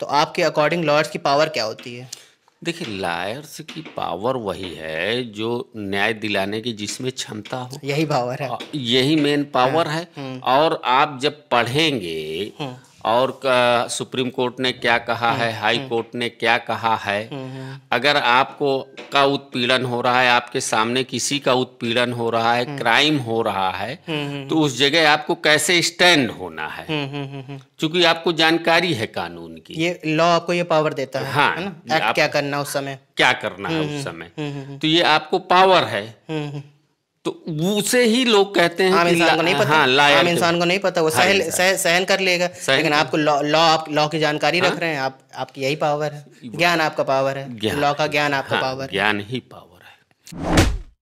तो आपके according lawyers की पावर क्या होती है देखिए लॉयर्स की पावर वही है जो न्याय दिलाने की जिसमें क्षमता हो यही पावर है यही मेन पावर हाँ। है हम्म। और आप जब पढ़ेंगे हम्म। और सुप्रीम कोर्ट ने क्या कहा है हम्म, हाई हम्म। कोर्ट ने क्या कहा है हम्म, अगर आपको का उत्पीड़न हो रहा है आपके सामने किसी का उत्पीड़न हो रहा है क्राइम हो रहा है तो उस जगह आपको कैसे स्टैंड होना है क्योंकि आपको जानकारी है कानून की ये लॉ आपको ये पावर देता है हाँ क्या करना उस समय क्या करना है उस समय तो ये आपको पावर है तो उसे ही लोग कहते हैं आम इंसान को नहीं पता हाँ, आम इंसान को नहीं पता वो हाँ, सह सहन कर लेगा लेकिन आपको लॉ लॉ आप लॉ की जानकारी हाँ। रख रहे हैं आप आपकी यही पावर है ज्ञान आपका पावर है लॉ का ज्ञान आपका पावर हाँ, ज्ञान ही पावर है